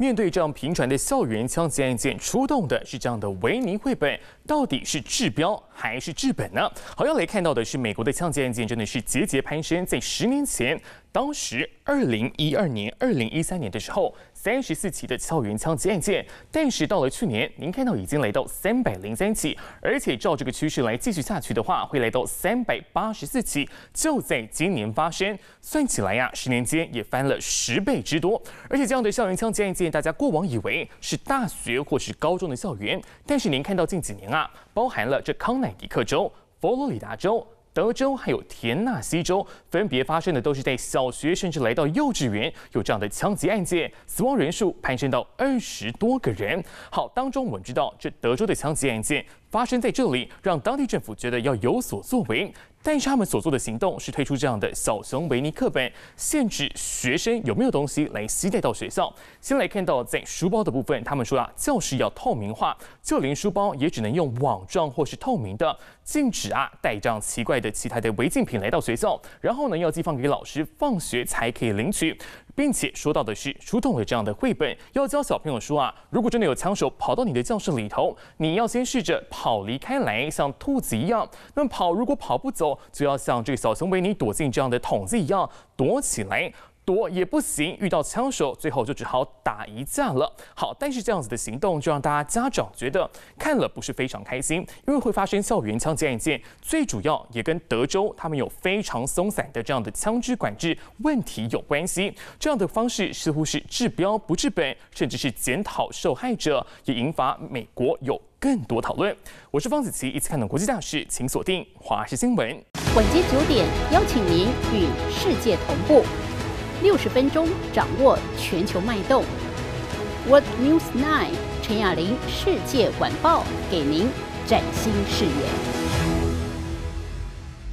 面对这样频传的校园枪击案件，出动的是这样的维尼绘本，到底是治标？还是治本呢？好，要来看到的是美国的枪击案件真的是节节攀升。在十年前，当时二零一二年、二零一三年的时候，三十四起的校园枪击案件；但是到了去年，您看到已经来到三百零三起，而且照这个趋势来继续下去的话，会来到三百八十四起。就在今年发生，算起来呀，十年间也翻了十倍之多。而且这样的校园枪击案件，大家过往以为是大学或是高中的校园，但是您看到近几年啊，包含了这康乃。迪克州、佛罗里达州、德州还有田纳西州，分别发生的都是在小学甚至来到幼稚园有这样的枪击案件，死亡人数攀升到二十多个人。好，当中我们知道这德州的枪击案件。发生在这里，让当地政府觉得要有所作为，但是他们所做的行动是推出这样的小熊维尼课本，限制学生有没有东西来携带到学校。先来看到在书包的部分，他们说啊，教室要透明化，就连书包也只能用网状或是透明的，禁止啊带这样奇怪的其他的违禁品来到学校。然后呢，要寄放给老师，放学才可以领取。并且说到的是，出动了这样的绘本，要教小朋友说啊，如果真的有枪手跑到你的教室里头，你要先试着跑离开来，像兔子一样那么跑。如果跑不走，就要像这个小熊维尼躲进这样的桶子一样躲起来。躲也不行，遇到枪手，最后就只好打一架了。好，但是这样子的行动就让大家家长觉得看了不是非常开心，因为会发生校园枪击案件。最主要也跟德州他们有非常松散的这样的枪支管制问题有关系。这样的方式似乎是治标不治本，甚至是检讨受害者，也引发美国有更多讨论。我是方子琪，一起看懂国际大事，请锁定华视新闻。晚间九点，邀请您与世界同步。六十分钟掌握全球脉动，What News Nine 陈亚玲世界晚报给您崭新视野。